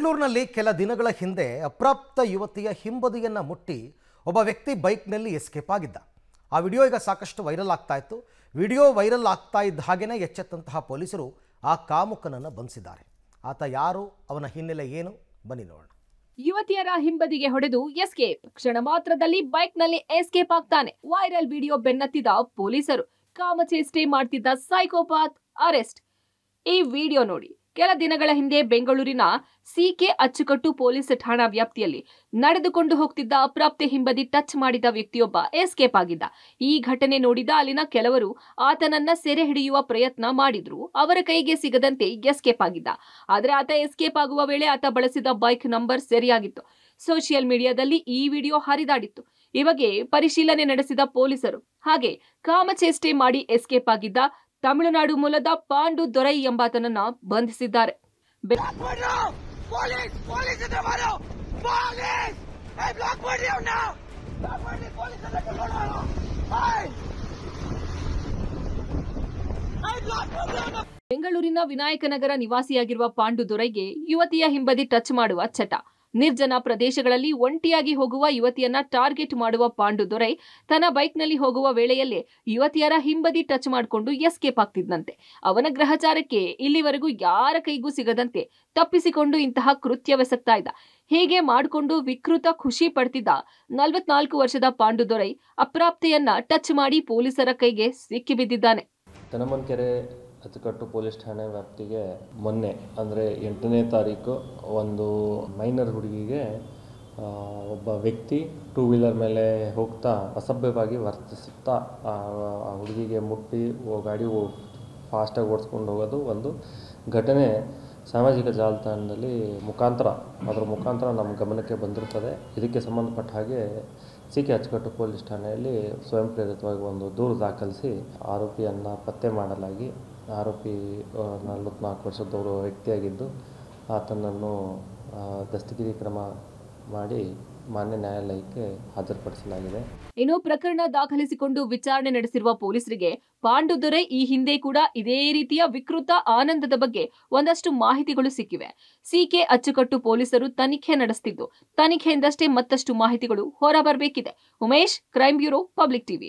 ಬೆಂಗಳೂರಿನಲ್ಲಿ ಕೆಲ ದಿನಗಳ ಹಿಂದೆ ಅಪ್ರಾಪ್ತ ಯುವತಿಯ ಹಿಂಬದಿಯನ್ನು ಮುಟ್ಟಿ ಒಬ್ಬ ವ್ಯಕ್ತಿ ಬೈಕ್ನಲ್ಲಿ ಎಸ್ಕೇಪ್ ಆಗಿದ್ದ ಆ ವಿಡಿಯೋ ಈಗ ಸಾಕಷ್ಟು ವೈರಲ್ ಆಗ್ತಾ ಇತ್ತು ವಿಡಿಯೋ ವೈರಲ್ ಆಗ್ತಾ ಇದ್ದ ಹಾಗೇನೇ ಎಚ್ಚೆತ್ತಂತಹ ಪೊಲೀಸರು ಆ ಕಾಮುಕನನ್ನು ಬಂಧಿಸಿದ್ದಾರೆ ಆತ ಯಾರು ಅವನ ಹಿನ್ನೆಲೆ ಏನು ಬನ್ನಿ ನೋಡೋಣ ಯುವತಿಯರ ಹಿಂಬದಿಗೆ ಹೊಡೆದು ಎಸ್ಕೇಪ್ ಕ್ಷಣ ಮಾತ್ರದಲ್ಲಿ ಬೈಕ್ನಲ್ಲಿ ಎಸ್ಕೇಪ್ ಆಗ್ತಾನೆ ವೈರಲ್ ವಿಡಿಯೋ ಬೆನ್ನತ್ತಿದ ಪೊಲೀಸರು ಕಾಮಚೇಷ್ಟೆ ಮಾಡ್ತಿದ್ದ ಸೈಕೋಪಾತ್ ಅರೆಸ್ಟ್ ಈ ವಿಡಿಯೋ ನೋಡಿ ಕೆಲ ದಿನಗಳ ಹಿಂದೆ ಬೆಂಗಳೂರಿನ ಸಿಕೆ ಅಚ್ಚುಕಟ್ಟು ಪೊಲೀಸ್ ಠಾಣಾ ವ್ಯಾಪ್ತಿಯಲ್ಲಿ ನಡೆದುಕೊಂಡು ಹೋಗ್ತಿದ್ದ ಅಪ್ರಾಪ್ತಿ ಹಿಂಬದಿ ಟಚ್ ಮಾಡಿದ ವ್ಯಕ್ತಿಯೊಬ್ಬ ಎಸ್ಕೇಪ್ ಆಗಿದ್ದ ಈ ಘಟನೆ ನೋಡಿದ ಅಲ್ಲಿನ ಕೆಲವರು ಆತನನ್ನ ಸೆರೆ ಹಿಡಿಯುವ ಪ್ರಯತ್ನ ಮಾಡಿದ್ರು ಅವರ ಕೈಗೆ ಸಿಗದಂತೆ ಎಸ್ಕೇಪ್ ಆಗಿದ್ದ ಆದರೆ ಆತ ಎಸ್ಕೇಪ್ ಆಗುವ ವೇಳೆ ಆತ ಬಳಸಿದ ಬೈಕ್ ನಂಬರ್ ಸರಿಯಾಗಿತ್ತು ಸೋಷಿಯಲ್ ಮೀಡಿಯಾದಲ್ಲಿ ಈ ವಿಡಿಯೋ ಹರಿದಾಡಿತ್ತು ಇವಾಗ ಪರಿಶೀಲನೆ ನಡೆಸಿದ ಪೊಲೀಸರು ಹಾಗೆ ಕಾಮಚೇಷ್ಟೆ ಮಾಡಿ ಎಸ್ಕೇಪ್ ಆಗಿದ್ದ ತಮಿಳುನಾಡು ಮೂಲದ ಪಾಂಡು ದೊರೈ ಎಂಬಾತನನ್ನ ಬಂಧಿಸಿದ್ದಾರೆ ಬೆಂಗಳೂರಿನ ವಿನಾಯಕನಗರ ನಿವಾಸಿಯಾಗಿರುವ ಪಾಂಡು ದೊರೈಗೆ ಯುವತಿಯ ಹಿಂಬದಿ ಟಚ್ ಮಾಡುವ ಚಟ ನಿರ್ಜನ ಪ್ರದೇಶಗಳಲ್ಲಿ ಒಂಟಿಯಾಗಿ ಹೋಗುವ ಯುವತಿಯನ್ನ ಟಾರ್ಗೆಟ್ ಮಾಡುವ ಪಾಂಡು ದೊರೆ ತನ್ನ ಬೈಕ್ನಲ್ಲಿ ಹೋಗುವ ವೇಳೆಯಲ್ಲೇ ಯುವತಿಯರ ಹಿಂಬದಿ ಟಚ್ ಮಾಡಿಕೊಂಡು ಎಸ್ಕೇಪ್ ಆಗ್ತಿದ್ದಂತೆ ಅವನ ಗ್ರಹಚಾರಕ್ಕೆ ಇಲ್ಲಿವರೆಗೂ ಯಾರ ಕೈಗೂ ಸಿಗದಂತೆ ತಪ್ಪಿಸಿಕೊಂಡು ಇಂತಹ ಕೃತ್ಯವೆಸಗ್ತಾ ಇದ್ದ ಹೀಗೆ ಮಾಡಿಕೊಂಡು ವಿಕೃತ ಖುಷಿ ಪಡ್ತಿದ್ದ ನಲವತ್ನಾಲ್ಕು ವರ್ಷದ ಪಾಂಡು ದೊರೈ ಅಪ್ರಾಪ್ತೆಯನ್ನ ಟಚ್ ಮಾಡಿ ಪೊಲೀಸರ ಕೈಗೆ ಸಿಕ್ಕಿಬಿದ್ದಿದ್ದಾನೆ ತನಮನ್ ಅಚ್ಚುಕಟ್ಟು ಪೊಲೀಸ್ ಠಾಣೆ ವ್ಯಾಪ್ತಿಗೆ ಮೊನ್ನೆ ಅಂದರೆ ಎಂಟನೇ ತಾರೀಕು ಒಂದು ಮೈನರ್ ಹುಡುಗಿಗೆ ಒಬ್ಬ ವ್ಯಕ್ತಿ ಟೂ ವೀಲರ್ ಮೇಲೆ ಹೋಗ್ತಾ ಅಸಭ್ಯವಾಗಿ ವರ್ತಿಸುತ್ತಾ ಆ ಹುಡುಗಿಗೆ ಮುಟ್ಟಿ ಗಾಡಿ ಫಾಸ್ಟಾಗಿ ಓಡಿಸ್ಕೊಂಡು ಹೋಗೋದು ಒಂದು ಘಟನೆ ಸಾಮಾಜಿಕ ಜಾಲತಾಣದಲ್ಲಿ ಮುಖಾಂತರ ಅದರ ಮುಖಾಂತರ ನಮ್ಮ ಗಮನಕ್ಕೆ ಬಂದಿರ್ತದೆ ಇದಕ್ಕೆ ಸಂಬಂಧಪಟ್ಟ ಹಾಗೆ ಸಿ ಕೆ ಅಚ್ಚುಕಟ್ಟು ಪೊಲೀಸ್ ಠಾಣೆಯಲ್ಲಿ ಸ್ವಯಂ ಪ್ರೇರಿತವಾಗಿ ಒಂದು ದೂರು ದಾಖಲಿಸಿ ಆರೋಪಿಯನ್ನು ಪತ್ತೆ ಮಾಡಲಾಗಿ ಆರೋಪಿ ನಲವತ್ನಾಲ್ಕು ವರ್ಷದವರು ವ್ಯಕ್ತಿಯಾಗಿದ್ದು ಆತನನ್ನು ದಸ್ತಗಿರಿ ಕ್ರಮ ಮಾಡಿ ಮಾನ್ಯ ನ್ಯಾಯಾಲಯಕ್ಕೆ ಹಾಜರುಪಡಿಸಲಾಗಿದೆ ಇನ್ನು ಪ್ರಕರಣ ದಾಖಲಿಸಿಕೊಂಡು ವಿಚಾರಣೆ ನಡೆಸಿರುವ ಪೊಲೀಸರಿಗೆ ಪಾಂಡುದೊರೆ ಈ ಹಿಂದೆ ಕೂಡ ಇದೇ ರೀತಿಯ ವಿಕೃತ ಆನಂದದ ಬಗ್ಗೆ ಒಂದಷ್ಟು ಮಾಹಿತಿಗಳು ಸಿಕ್ಕಿವೆ ಸಿಕೆ ಅಚ್ಚುಕಟ್ಟು ಪೊಲೀಸರು ತನಿಖೆ ನಡೆಸುತ್ತಿದ್ದು ತನಿಖೆಯಿಂದಷ್ಟೇ ಮತ್ತಷ್ಟು ಮಾಹಿತಿಗಳು ಹೊರಬರಬೇಕಿದೆ Umesh crime bureau public TV